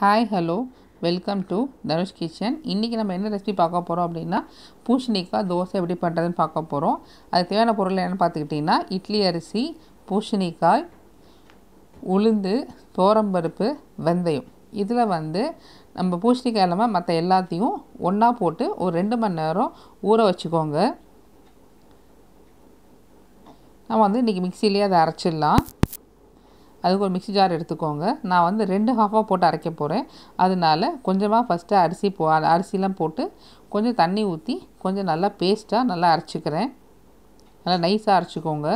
hi hello welcome to Dhanush kitchen இன்றைக்கி நம்ம என்ன ரெசிபி பார்க்க போகிறோம் அப்படின்னா பூஷணிக்காய் தோசை எப்படி பண்ணுறதுன்னு பார்க்க போகிறோம் அது தேவையான பொருள் என்னென்னு பார்த்துக்கிட்டிங்கன்னா இட்லி அரிசி பூஷணிக்காய் உளுந்து தோரம்பருப்பு வெந்தயம் இதில் வந்து நம்ம பூஷணிக்காய் இல்லாமல் மற்ற எல்லாத்தையும் ஒன்றா போட்டு ஒரு ரெண்டு மணி நேரம் ஊற வச்சுக்கோங்க நம்ம வந்து இன்றைக்கி மிக்சிலேயே அதை அரைச்சிடலாம் அதுக்கு ஒரு மிக்சி ஜார் எடுத்துக்கோங்க நான் வந்து ரெண்டு ஹாஃபாக போட்டு அரைக்க போகிறேன் அதனால கொஞ்சமாக ஃபஸ்ட்டு அரிசி போ அரிசிலாம் போட்டு கொஞ்சம் தண்ணி ஊற்றி கொஞ்சம் நல்லா பேஸ்ட்டாக நல்லா அரைச்சிக்கிறேன் நல்லா நைஸாக அரைச்சிக்கோங்க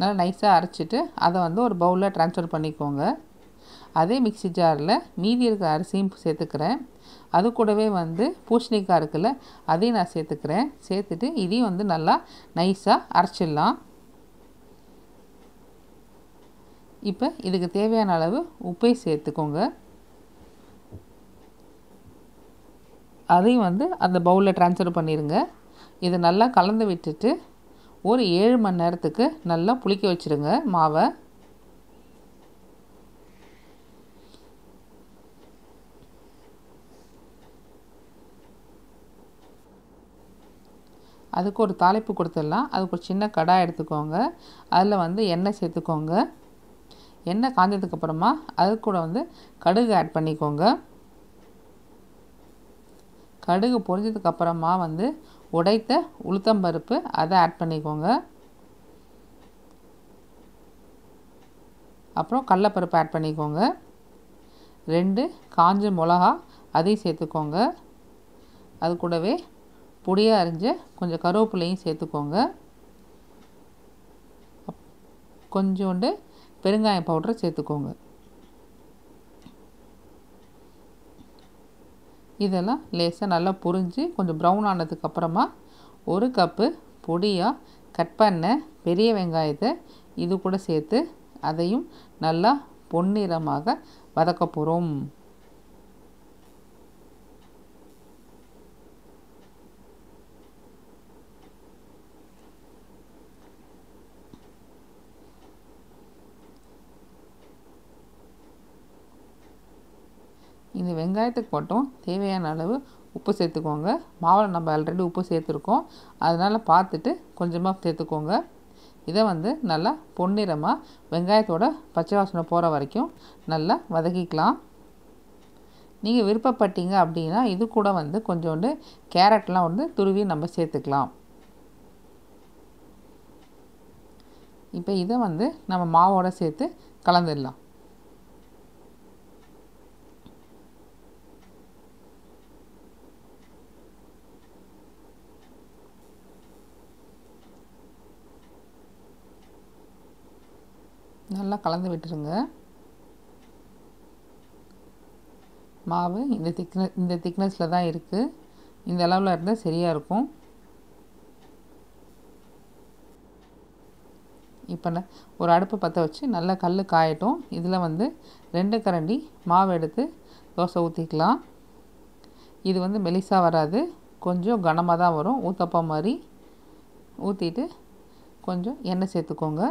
நல்லா நைஸாக அரைச்சிட்டு அதை வந்து ஒரு பவுலில் ட்ரான்ஸ்ஃபர் பண்ணிக்கோங்க அதே மிக்சி ஜாரில் மீதி இருக்கிற அரிசியும் சேர்த்துக்கிறேன் அது கூடவே வந்து பூஷணிக்காய் இருக்குல்ல அதையும் நான் சேர்த்துக்கிறேன் சேர்த்துட்டு இதையும் வந்து நல்லா நைஸாக அரைச்சிடலாம் இப்போ இதுக்கு தேவையான அளவு உப்பை சேர்த்துக்கோங்க அதையும் வந்து அந்த பவுலில் ட்ரான்ஸ்ஃபர் பண்ணிடுங்க இதை நல்லா கலந்து விட்டுட்டு ஒரு ஏழு மணி நேரத்துக்கு நல்லா புளிக்க வச்சுருங்க மாவை அதுக்கு ஒரு தாளிப்பு கொடுத்துடலாம் அதுக்கு ஒரு சின்ன கடாய் எடுத்துக்கோங்க அதில் வந்து எண்ணெய் சேர்த்துக்கோங்க எண்ணெய் காஞ்சதுக்கப்புறமா அது கூட வந்து கடுகு ஆட் பண்ணிக்கோங்க கடுகு பொரிஞ்சதுக்கப்புறமா வந்து உடைத்த உளுத்தம்பருப்பு அதை ஆட் பண்ணிக்கோங்க அப்புறம் கடலப்பருப்பு ஆட் பண்ணிக்கோங்க ரெண்டு காஞ்ச மிளகா அதையும் சேர்த்துக்கோங்க அது கூடவே பொடியாக அரிஞ்சு கொஞ்சம் கருவேப்பிலையும் சேர்த்துக்கோங்க கொஞ்சோண்டு பெருங்காய பவுடரை சேர்த்துக்கோங்க இதெல்லாம் லேசாக நல்லா புரிஞ்சு கொஞ்சம் ப்ரௌன் ஆனதுக்கப்புறமா ஒரு கப்பு பொடியாக கட் பண்ண பெரிய வெங்காயத்தை இது கூட சேர்த்து அதையும் நல்லா பொன்னிறமாக வதக்க போகிறோம் இந்த வெங்காயத்துக்கு மட்டும் தேவையான அளவு உப்பு சேர்த்துக்கோங்க மாவில் நம்ம ஆல்ரெடி உப்பு சேர்த்துருக்கோம் அதனால் பார்த்துட்டு கொஞ்சமாக சேர்த்துக்கோங்க இதை வந்து நல்லா பொன்னிறமாக வெங்காயத்தோட பச்சை வாசனை போகிற வரைக்கும் நல்லா வதக்கிக்கலாம் நீங்கள் விருப்பப்பட்டீங்க அப்படின்னா இது கூட வந்து கொஞ்சோண்டு கேரட்லாம் வந்து துருவி நம்ம சேர்த்துக்கலாம் இப்போ இதை வந்து நம்ம மாவோடு சேர்த்து கலந்துடலாம் நல்லா கலந்து விட்டுருங்க மாவு இந்த திக்ன இந்த திக்னஸில் தான் இருக்குது இந்த அளவில் இருந்தால் சரியாக இருக்கும் இப்போ ஒரு அடுப்பு பற்ற வச்சு நல்லா கல் காயட்டும் இதில் வந்து ரெண்டு கரண்டி மாவு எடுத்து தோசை ஊற்றிக்கலாம் இது வந்து மெலிசாக வராது கொஞ்சம் கனமாக தான் வரும் ஊத்தப்பா மாதிரி ஊற்றிட்டு கொஞ்சம் எண்ணெய் சேர்த்துக்கோங்க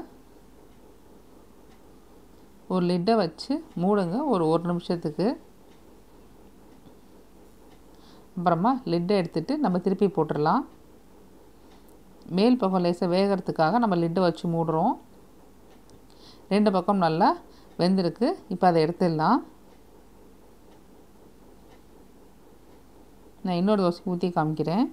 ஒரு லிட்டை வச்சு மூடுங்க ஒரு ஒரு நிமிஷத்துக்கு அப்புறமா லிட்டை எடுத்துகிட்டு நம்ம திருப்பி போட்டுடலாம் மேல் பக்கம் லேசாக வேகிறதுக்காக நம்ம லிட்டை வச்சு மூடுறோம் ரெண்டு பக்கம் நல்லா வெந்திருக்கு இப்போ அதை எடுத்துடலாம் நான் இன்னொரு தோசை ஊற்றி காமிக்கிறேன்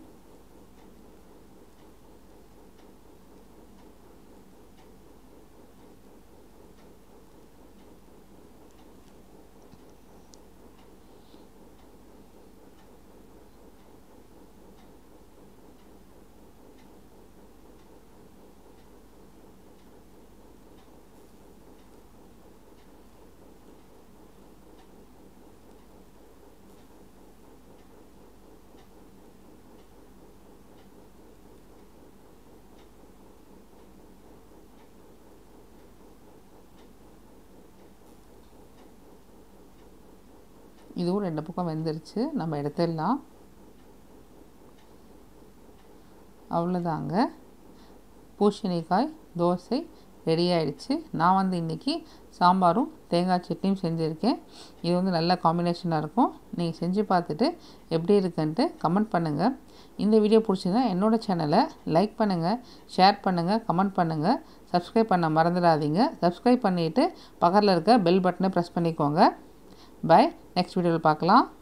இதுவும் ரெண்டு பக்கம் வெந்துருச்சு நம்ம எடுத்துடலாம் அவ்வளோதாங்க பூசணிக்காய் தோசை ரெடி ஆயிடுச்சு நான் வந்து இன்றைக்கி சாம்பாரும் தேங்காய் சட்னியும் செஞ்சுருக்கேன் இது வந்து நல்ல காம்பினேஷனாக இருக்கும் நீங்கள் செஞ்சு பார்த்துட்டு எப்படி இருக்குன்ட்டு கமெண்ட் பண்ணுங்கள் இந்த வீடியோ பிடிச்சிருந்தா என்னோடய சேனலை லைக் பண்ணுங்கள் ஷேர் பண்ணுங்கள் கமெண்ட் பண்ணுங்கள் சப்ஸ்கிரைப் பண்ண மறந்துடாதீங்க சப்ஸ்கிரைப் பண்ணிவிட்டு பக்கத்தில் இருக்க பெல் பட்டனை ப்ரெஸ் பண்ணிக்கோங்க Bye, next video will be back